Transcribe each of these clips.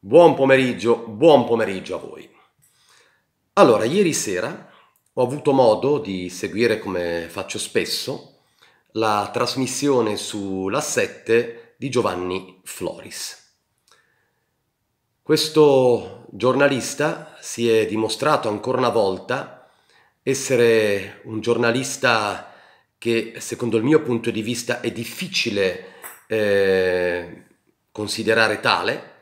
Buon pomeriggio, buon pomeriggio a voi. Allora, ieri sera ho avuto modo di seguire, come faccio spesso, la trasmissione sulla 7 di Giovanni Floris. Questo giornalista si è dimostrato ancora una volta essere un giornalista che, secondo il mio punto di vista, è difficile eh, considerare tale,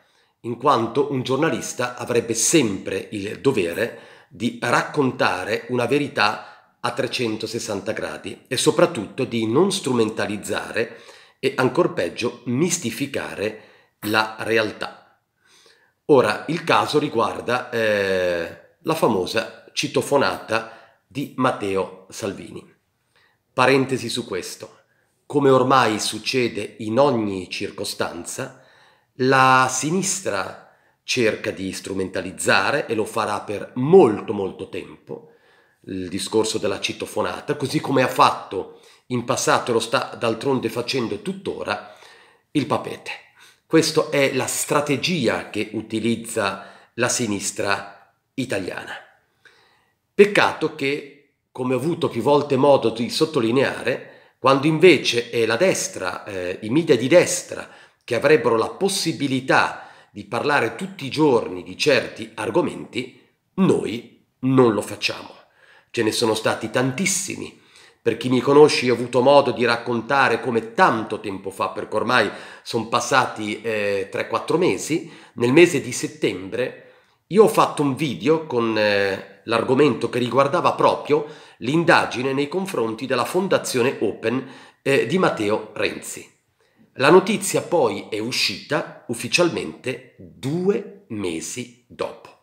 in quanto un giornalista avrebbe sempre il dovere di raccontare una verità a 360 gradi e soprattutto di non strumentalizzare e ancor peggio mistificare la realtà. Ora il caso riguarda eh, la famosa citofonata di Matteo Salvini. Parentesi su questo. Come ormai succede in ogni circostanza, la sinistra cerca di strumentalizzare e lo farà per molto molto tempo il discorso della citofonata, così come ha fatto in passato e lo sta d'altronde facendo tuttora il papete. Questa è la strategia che utilizza la sinistra italiana. Peccato che, come ho avuto più volte modo di sottolineare, quando invece è la destra, eh, i media di destra, che avrebbero la possibilità di parlare tutti i giorni di certi argomenti, noi non lo facciamo. Ce ne sono stati tantissimi. Per chi mi conosce, ho avuto modo di raccontare come tanto tempo fa, perché ormai sono passati eh, 3-4 mesi, nel mese di settembre io ho fatto un video con eh, l'argomento che riguardava proprio l'indagine nei confronti della Fondazione Open eh, di Matteo Renzi. La notizia poi è uscita ufficialmente due mesi dopo.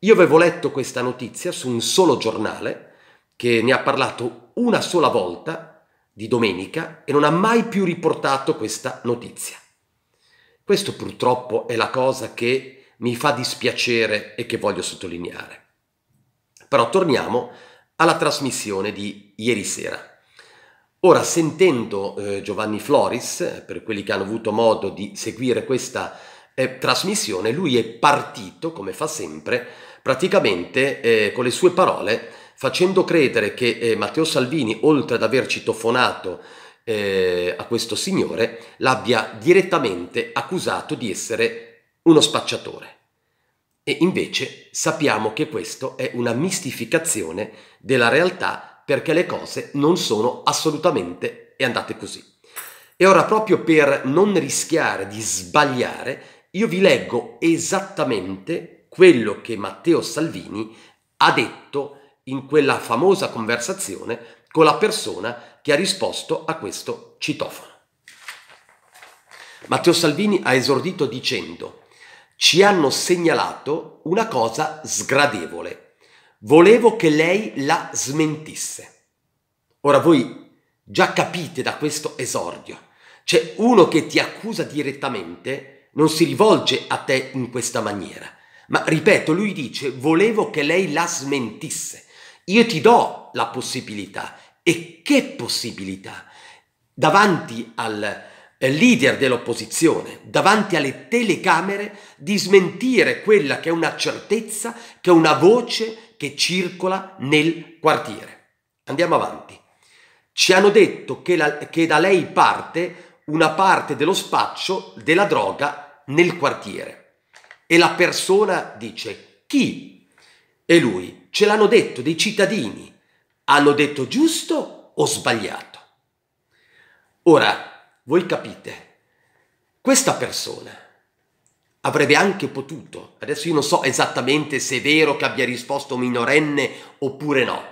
Io avevo letto questa notizia su un solo giornale che ne ha parlato una sola volta di domenica e non ha mai più riportato questa notizia. Questo purtroppo è la cosa che mi fa dispiacere e che voglio sottolineare. Però torniamo alla trasmissione di ieri sera. Ora, sentendo eh, Giovanni Floris, eh, per quelli che hanno avuto modo di seguire questa eh, trasmissione, lui è partito, come fa sempre, praticamente eh, con le sue parole, facendo credere che eh, Matteo Salvini, oltre ad aver citofonato eh, a questo signore, l'abbia direttamente accusato di essere uno spacciatore. E invece sappiamo che questa è una mistificazione della realtà perché le cose non sono assolutamente andate così. E ora proprio per non rischiare di sbagliare, io vi leggo esattamente quello che Matteo Salvini ha detto in quella famosa conversazione con la persona che ha risposto a questo citofono. Matteo Salvini ha esordito dicendo ci hanno segnalato una cosa sgradevole, Volevo che lei la smentisse. Ora voi già capite da questo esordio. C'è uno che ti accusa direttamente, non si rivolge a te in questa maniera. Ma ripeto, lui dice volevo che lei la smentisse. Io ti do la possibilità. E che possibilità? Davanti al eh, leader dell'opposizione, davanti alle telecamere, di smentire quella che è una certezza, che è una voce che circola nel quartiere. Andiamo avanti. Ci hanno detto che, la, che da lei parte una parte dello spaccio della droga nel quartiere. E la persona dice chi? E lui, ce l'hanno detto dei cittadini. Hanno detto giusto o sbagliato? Ora, voi capite, questa persona avrebbe anche potuto. Adesso io non so esattamente se è vero che abbia risposto minorenne oppure no.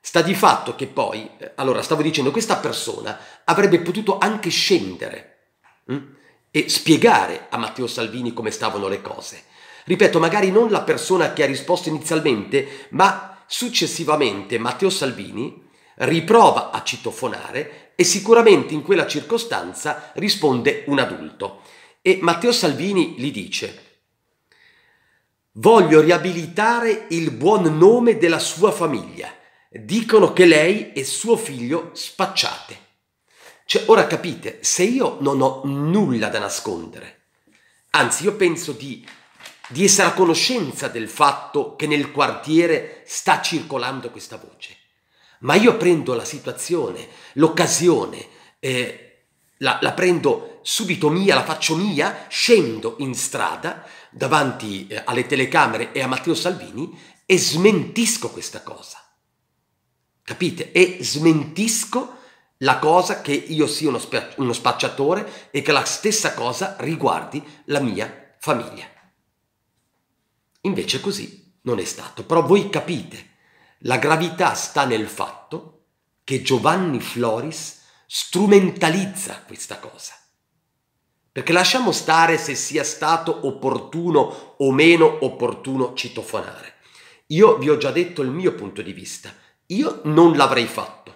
Sta di fatto che poi, eh, allora stavo dicendo, questa persona avrebbe potuto anche scendere mh? Mm, e spiegare a Matteo Salvini come stavano le cose. Ripeto, magari non la persona che ha risposto inizialmente, ma successivamente Matteo Salvini riprova a citofonare e sicuramente in quella circostanza risponde un adulto. E Matteo Salvini gli dice, voglio riabilitare il buon nome della sua famiglia. Dicono che lei e suo figlio spacciate. Cioè, ora capite, se io non ho nulla da nascondere, anzi io penso di, di essere a conoscenza del fatto che nel quartiere sta circolando questa voce, ma io prendo la situazione, l'occasione, eh, la, la, prendo subito mia, la faccio mia, scendo in strada davanti eh, alle telecamere e a Matteo Salvini e smentisco questa cosa. Capite? E smentisco la cosa che io sia uno, uno spacciatore e che la stessa cosa riguardi la mia famiglia. Invece così non è stato. Però voi capite, la gravità sta nel fatto che Giovanni Floris strumentalizza questa cosa. Perché lasciamo stare se sia stato opportuno o meno opportuno citofonare. Io vi ho già detto il mio punto di vista. Io non l'avrei fatto,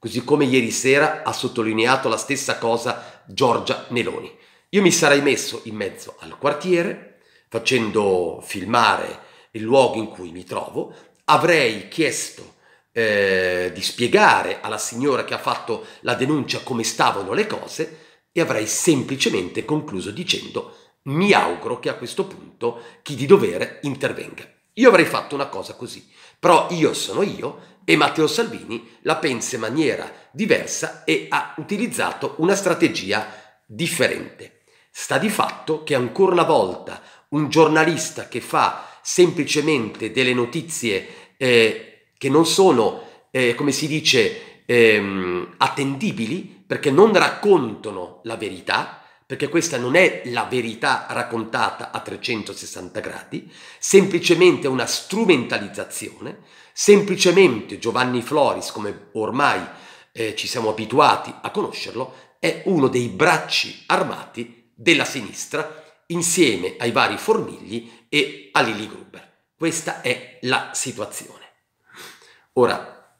così come ieri sera ha sottolineato la stessa cosa Giorgia Meloni. Io mi sarei messo in mezzo al quartiere, facendo filmare il luogo in cui mi trovo, avrei chiesto eh, di spiegare alla signora che ha fatto la denuncia come stavano le cose e avrei semplicemente concluso dicendo mi auguro che a questo punto chi di dovere intervenga. Io avrei fatto una cosa così, però io sono io e Matteo Salvini la pensa in maniera diversa e ha utilizzato una strategia differente. Sta di fatto che ancora una volta un giornalista che fa semplicemente delle notizie eh, che non sono, eh, come si dice, ehm, attendibili perché non raccontano la verità, perché questa non è la verità raccontata a 360 gradi, semplicemente una strumentalizzazione, semplicemente Giovanni Floris, come ormai eh, ci siamo abituati a conoscerlo, è uno dei bracci armati della sinistra insieme ai vari Formigli e a Lili Gruber. Questa è la situazione. Ora,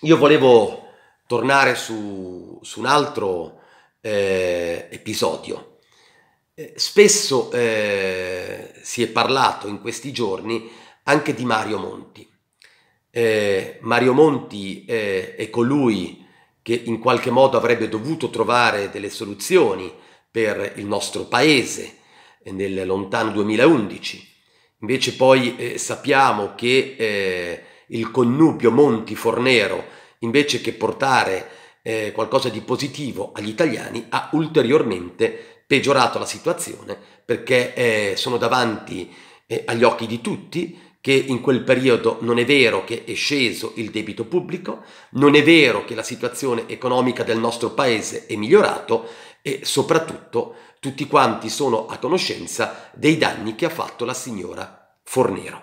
io volevo tornare su, su un altro eh, episodio. Eh, spesso eh, si è parlato in questi giorni anche di Mario Monti. Eh, Mario Monti eh, è colui che in qualche modo avrebbe dovuto trovare delle soluzioni per il nostro paese nel lontano 2011. Invece poi eh, sappiamo che il connubio Monti-Fornero, invece che portare eh, qualcosa di positivo agli italiani, ha ulteriormente peggiorato la situazione perché eh, sono davanti eh, agli occhi di tutti che in quel periodo non è vero che è sceso il debito pubblico, non è vero che la situazione economica del nostro paese è migliorata e soprattutto tutti quanti sono a conoscenza dei danni che ha fatto la signora Fornero.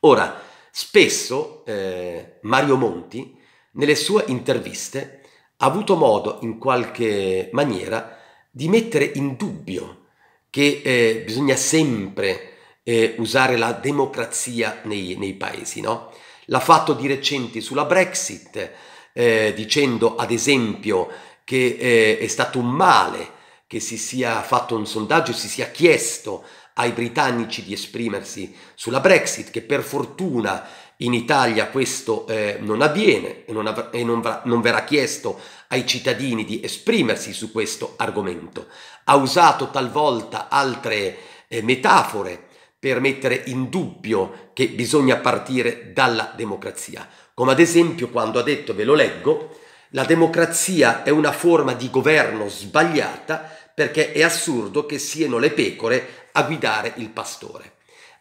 Ora, Spesso eh, Mario Monti, nelle sue interviste, ha avuto modo in qualche maniera di mettere in dubbio che eh, bisogna sempre eh, usare la democrazia nei, nei paesi, no? L'ha fatto di recenti sulla Brexit, eh, dicendo ad esempio che eh, è stato un male che si sia fatto un sondaggio e si sia chiesto ai britannici di esprimersi sulla Brexit, che per fortuna in Italia questo eh, non avviene e, non, av- e non, va- non verrà chiesto ai cittadini di esprimersi su questo argomento. Ha usato talvolta altre eh, metafore per mettere in dubbio che bisogna partire dalla democrazia, come ad esempio quando ha detto, ve lo leggo, la democrazia è una forma di governo sbagliata perché è assurdo che siano le pecore a guidare il pastore.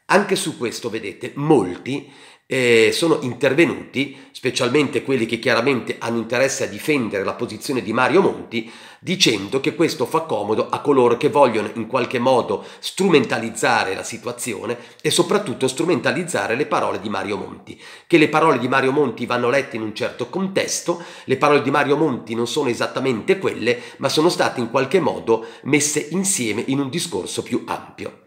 Anche su questo, vedete, molti eh, sono intervenuti, specialmente quelli che chiaramente hanno interesse a difendere la posizione di Mario Monti, dicendo che questo fa comodo a coloro che vogliono in qualche modo strumentalizzare la situazione e soprattutto strumentalizzare le parole di Mario Monti, che le parole di Mario Monti vanno lette in un certo contesto, le parole di Mario Monti non sono esattamente quelle, ma sono state in qualche modo messe insieme in un discorso più ampio.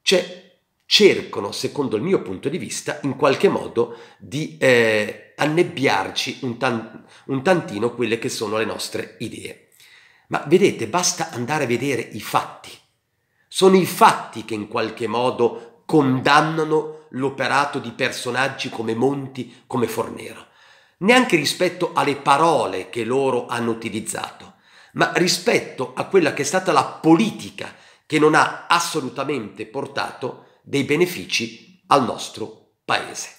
C'è cercano, secondo il mio punto di vista, in qualche modo di eh, annebbiarci un, tan- un tantino quelle che sono le nostre idee. Ma vedete, basta andare a vedere i fatti. Sono i fatti che in qualche modo condannano l'operato di personaggi come Monti, come Fornero, neanche rispetto alle parole che loro hanno utilizzato, ma rispetto a quella che è stata la politica che non ha assolutamente portato a dei benefici al nostro paese.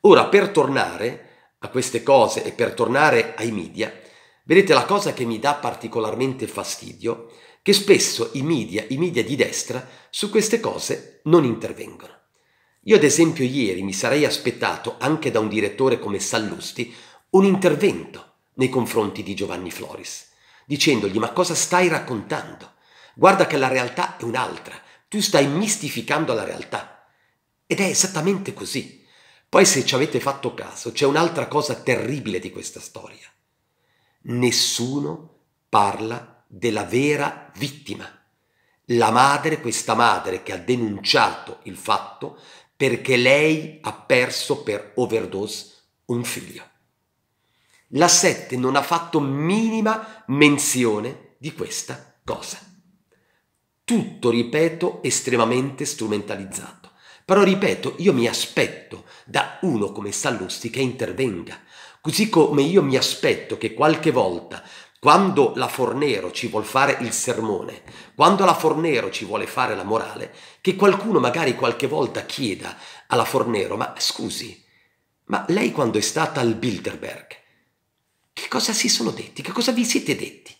Ora, per tornare a queste cose e per tornare ai media, vedete la cosa che mi dà particolarmente fastidio, che spesso i media, i media di destra, su queste cose non intervengono. Io ad esempio ieri mi sarei aspettato anche da un direttore come Sallusti un intervento nei confronti di Giovanni Floris, dicendogli ma cosa stai raccontando? Guarda che la realtà è un'altra, tu stai mistificando la realtà. Ed è esattamente così. Poi se ci avete fatto caso, c'è un'altra cosa terribile di questa storia. Nessuno parla della vera vittima. La madre, questa madre che ha denunciato il fatto perché lei ha perso per overdose un figlio. La sette non ha fatto minima menzione di questa cosa tutto, ripeto, estremamente strumentalizzato. Però, ripeto, io mi aspetto da uno come Sallusti che intervenga, così come io mi aspetto che qualche volta quando la Fornero ci vuole fare il sermone, quando la Fornero ci vuole fare la morale, che qualcuno magari qualche volta chieda alla Fornero, ma scusi, ma lei quando è stata al Bilderberg, che cosa si sono detti? Che cosa vi siete detti?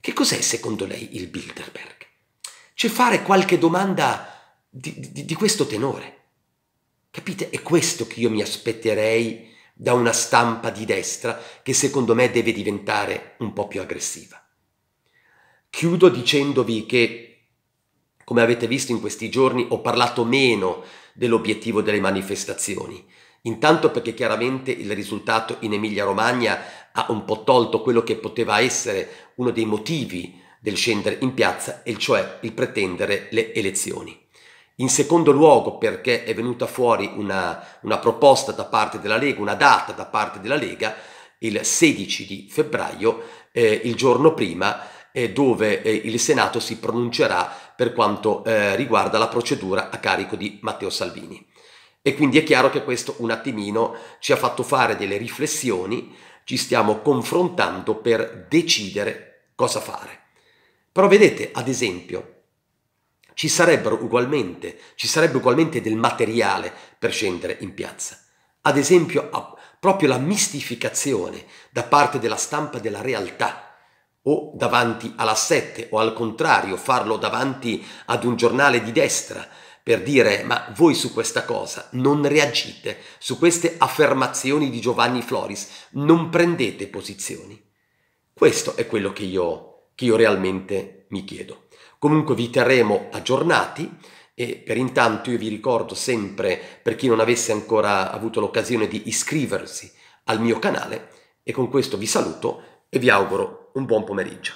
Che cos'è secondo lei il Bilderberg? cioè fare qualche domanda di, di, di questo tenore. Capite? È questo che io mi aspetterei da una stampa di destra che secondo me deve diventare un po' più aggressiva. Chiudo dicendovi che, come avete visto in questi giorni, ho parlato meno dell'obiettivo delle manifestazioni. Intanto perché chiaramente il risultato in Emilia Romagna ha un po' tolto quello che poteva essere uno dei motivi del scendere in piazza, e cioè il pretendere le elezioni. In secondo luogo perché è venuta fuori una, una, proposta da parte della Lega, una data da parte della Lega, il 16 di febbraio, eh, il giorno prima, eh, dove eh, il Senato si pronuncerà per quanto eh, riguarda la procedura a carico di Matteo Salvini. E quindi è chiaro che questo un attimino ci ha fatto fare delle riflessioni, ci stiamo confrontando per decidere cosa fare. Però vedete, ad esempio, ci, ci sarebbe ugualmente del materiale per scendere in piazza. Ad esempio, proprio la mistificazione da parte della stampa della realtà o davanti alla sette o al contrario farlo davanti ad un giornale di destra per dire ma voi su questa cosa non reagite, su queste affermazioni di Giovanni Floris non prendete posizioni. Questo è quello che io ho che io realmente mi chiedo. Comunque vi terremo aggiornati e per intanto io vi ricordo sempre, per chi non avesse ancora avuto l'occasione di iscriversi al mio canale, e con questo vi saluto e vi auguro un buon pomeriggio.